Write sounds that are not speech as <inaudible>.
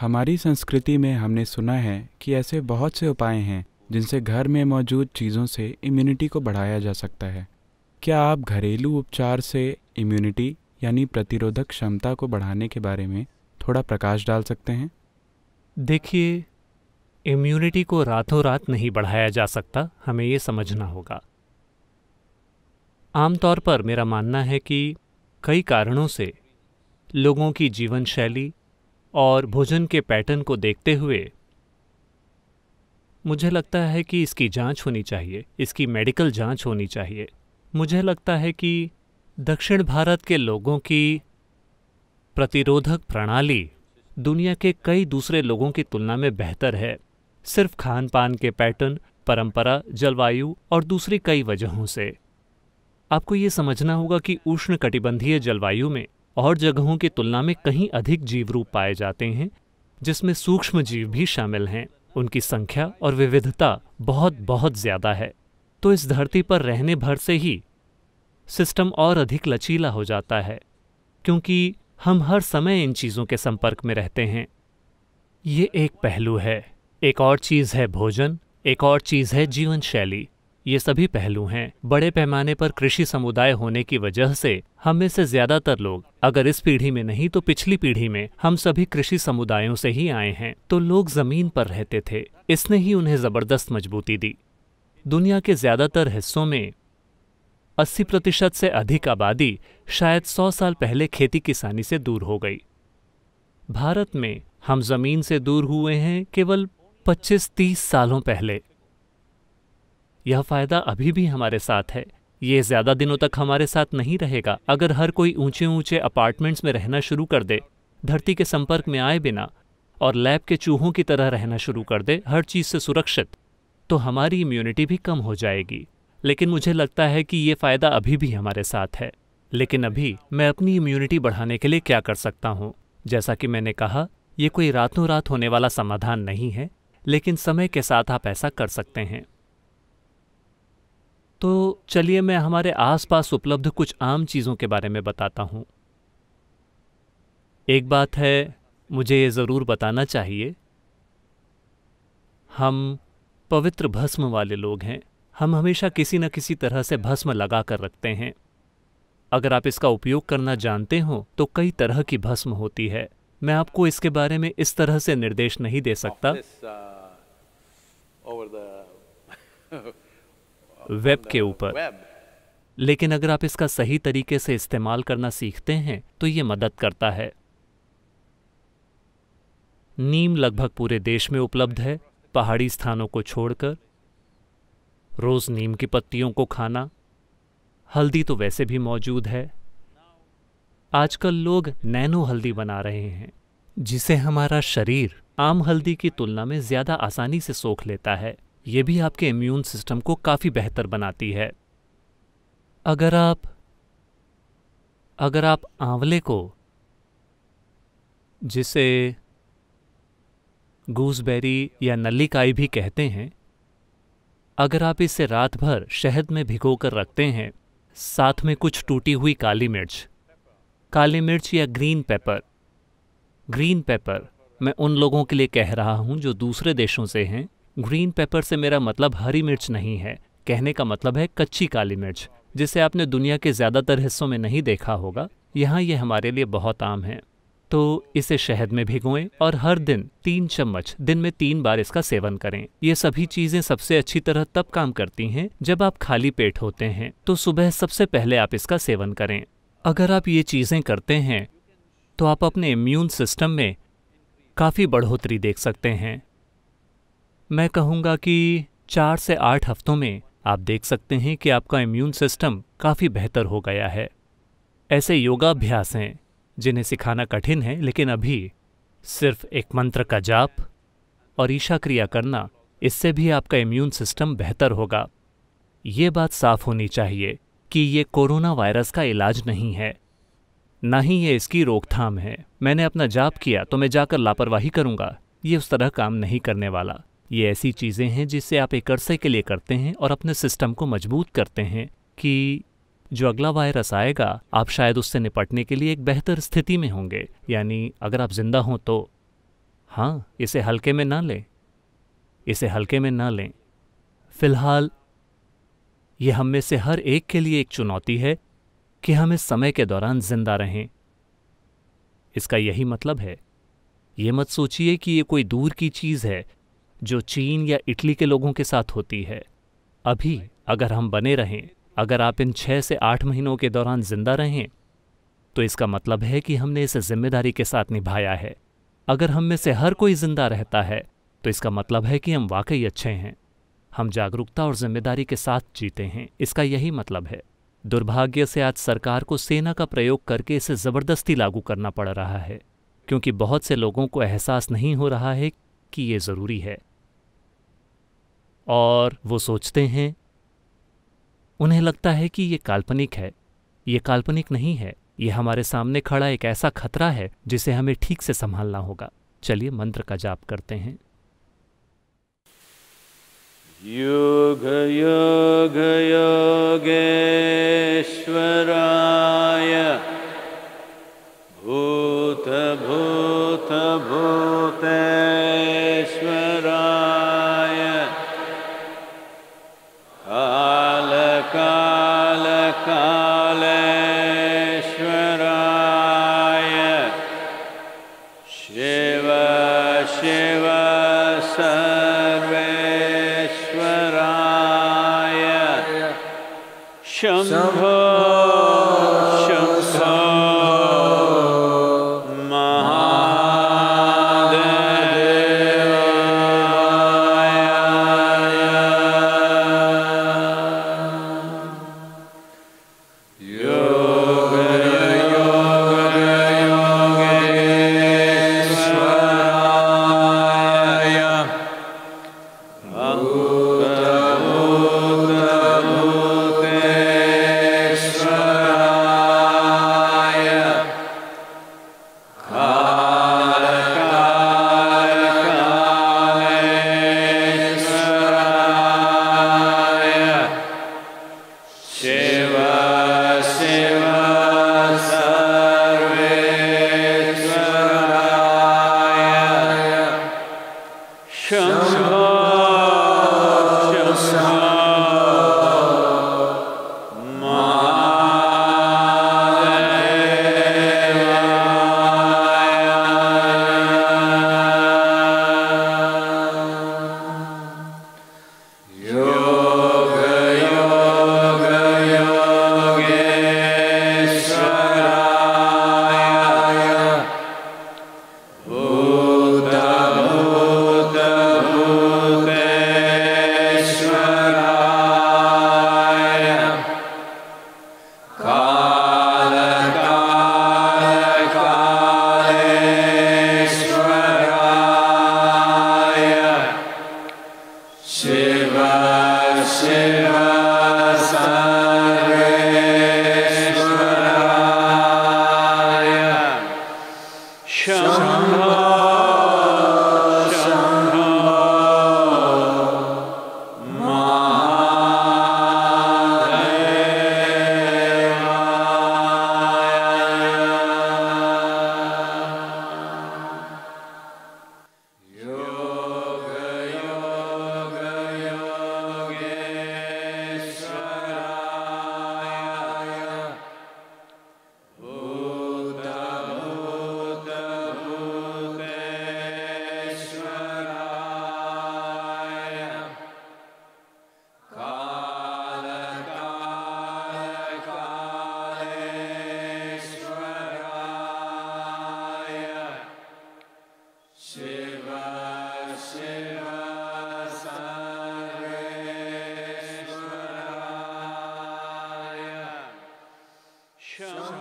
हमारी संस्कृति में हमने सुना है कि ऐसे बहुत से उपाय हैं जिनसे घर में मौजूद चीज़ों से इम्यूनिटी को बढ़ाया जा सकता है क्या आप घरेलू उपचार से इम्यूनिटी यानी प्रतिरोधक क्षमता को बढ़ाने के बारे में थोड़ा प्रकाश डाल सकते हैं देखिए इम्यूनिटी को रातों रात नहीं बढ़ाया जा सकता हमें ये समझना होगा आमतौर पर मेरा मानना है कि कई कारणों से लोगों की जीवन शैली और भोजन के पैटर्न को देखते हुए मुझे लगता है कि इसकी जांच होनी चाहिए इसकी मेडिकल जांच होनी चाहिए मुझे लगता है कि दक्षिण भारत के लोगों की प्रतिरोधक प्रणाली दुनिया के कई दूसरे लोगों की तुलना में बेहतर है सिर्फ खान पान के पैटर्न परंपरा जलवायु और दूसरी कई वजहों से आपको ये समझना होगा कि उष्ण कटिबंधीय जलवायु में और जगहों की तुलना में कहीं अधिक जीव रूप पाए जाते हैं जिसमें सूक्ष्म जीव भी शामिल हैं उनकी संख्या और विविधता बहुत बहुत ज़्यादा है तो इस धरती पर रहने भर से ही सिस्टम और अधिक लचीला हो जाता है क्योंकि हम हर समय इन चीज़ों के संपर्क में रहते हैं ये एक पहलू है एक और चीज़ है भोजन एक और चीज़ है जीवन शैली ये सभी पहलू हैं बड़े पैमाने पर कृषि समुदाय होने की वजह से हम में से ज्यादातर लोग अगर इस पीढ़ी में नहीं तो पिछली पीढ़ी में हम सभी कृषि समुदायों से ही आए हैं तो लोग जमीन पर रहते थे इसने ही उन्हें जबरदस्त मजबूती दी दुनिया के ज्यादातर हिस्सों में 80 प्रतिशत से अधिक आबादी शायद 100 साल पहले खेती किसानी से दूर हो गई भारत में हम जमीन से दूर हुए हैं केवल 25-30 सालों पहले यह फ़ायदा अभी भी हमारे साथ है ये ज़्यादा दिनों तक हमारे साथ नहीं रहेगा अगर हर कोई ऊंचे ऊंचे अपार्टमेंट्स में रहना शुरू कर दे धरती के संपर्क में आए बिना और लैब के चूहों की तरह रहना शुरू कर दे हर चीज़ से सुरक्षित तो हमारी इम्यूनिटी भी कम हो जाएगी लेकिन मुझे लगता है कि ये फ़ायदा अभी भी हमारे साथ है लेकिन अभी मैं अपनी इम्यूनिटी बढ़ाने के लिए क्या कर सकता हूँ जैसा कि मैंने कहा ये कोई रातों रात होने वाला समाधान नहीं है लेकिन समय के साथ आप ऐसा कर सकते हैं तो चलिए मैं हमारे आसपास उपलब्ध कुछ आम चीज़ों के बारे में बताता हूँ एक बात है मुझे ये ज़रूर बताना चाहिए हम पवित्र भस्म वाले लोग हैं हम हमेशा किसी न किसी तरह से भस्म लगा कर रखते हैं अगर आप इसका उपयोग करना जानते हो तो कई तरह की भस्म होती है मैं आपको इसके बारे में इस तरह से निर्देश नहीं दे सकता uh, <laughs> वेब के ऊपर लेकिन अगर आप इसका सही तरीके से इस्तेमाल करना सीखते हैं तो ये मदद करता है नीम लगभग पूरे देश में उपलब्ध है पहाड़ी स्थानों को छोड़कर रोज नीम की पत्तियों को खाना हल्दी तो वैसे भी मौजूद है आजकल लोग नैनो हल्दी बना रहे हैं जिसे हमारा शरीर आम हल्दी की तुलना में ज़्यादा आसानी से सोख लेता है ये भी आपके इम्यून सिस्टम को काफ़ी बेहतर बनाती है अगर आप अगर आप आंवले को जिसे गूसबेरी या नल्लिकाई भी कहते हैं अगर आप इसे रात भर शहद में भिगो कर रखते हैं साथ में कुछ टूटी हुई काली मिर्च काली मिर्च या ग्रीन पेपर ग्रीन पेपर मैं उन लोगों के लिए कह रहा हूं जो दूसरे देशों से हैं ग्रीन पेपर से मेरा मतलब हरी मिर्च नहीं है कहने का मतलब है कच्ची काली मिर्च जिसे आपने दुनिया के ज़्यादातर हिस्सों में नहीं देखा होगा यहाँ ये हमारे लिए बहुत आम है तो इसे शहद में भिगोएं और हर दिन तीन चम्मच दिन में तीन बार इसका सेवन करें ये सभी चीज़ें सबसे अच्छी तरह तब काम करती हैं जब आप खाली पेट होते हैं तो सुबह सबसे पहले आप इसका सेवन करें अगर आप ये चीज़ें करते हैं तो आप अपने इम्यून सिस्टम में काफ़ी बढ़ोतरी देख सकते हैं मैं कहूँगा कि चार से आठ हफ्तों में आप देख सकते हैं कि आपका इम्यून सिस्टम काफ़ी बेहतर हो गया है ऐसे योगाभ्यास हैं जिन्हें सिखाना कठिन है लेकिन अभी सिर्फ एक मंत्र का जाप और ईशा क्रिया करना इससे भी आपका इम्यून सिस्टम बेहतर होगा ये बात साफ होनी चाहिए कि ये कोरोना वायरस का इलाज नहीं है ना ही ये इसकी रोकथाम है मैंने अपना जाप किया तो मैं जाकर लापरवाही करूंगा ये उस तरह काम नहीं करने वाला ये ऐसी चीज़ें हैं जिसे आप एक अरसे के लिए करते हैं और अपने सिस्टम को मजबूत करते हैं कि जो अगला वायरस आएगा आप शायद उससे निपटने के लिए एक बेहतर स्थिति में होंगे यानी अगर आप जिंदा हों तो हाँ इसे हल्के में ना लें इसे हल्के में ना लें फिलहाल यह हम में से हर एक के लिए एक चुनौती है कि हम इस समय के दौरान जिंदा रहें इसका यही मतलब है ये मत सोचिए कि ये कोई दूर की चीज़ है जो चीन या इटली के लोगों के साथ होती है अभी अगर हम बने रहें अगर आप इन छः से आठ महीनों के दौरान जिंदा रहें तो इसका मतलब है कि हमने इसे जिम्मेदारी के साथ निभाया है अगर हम में से हर कोई जिंदा रहता है तो इसका मतलब है कि हम वाकई अच्छे हैं हम जागरूकता और जिम्मेदारी के साथ जीते हैं इसका यही मतलब है दुर्भाग्य से आज सरकार को सेना का प्रयोग करके इसे ज़बरदस्ती लागू करना पड़ रहा है क्योंकि बहुत से लोगों को एहसास नहीं हो रहा है कि ये ज़रूरी है और वो सोचते हैं उन्हें लगता है कि ये काल्पनिक है ये काल्पनिक नहीं है ये हमारे सामने खड़ा एक ऐसा खतरा है जिसे हमें ठीक से संभालना होगा चलिए मंत्र का जाप करते हैं योग योग योगे काल का Allah. shall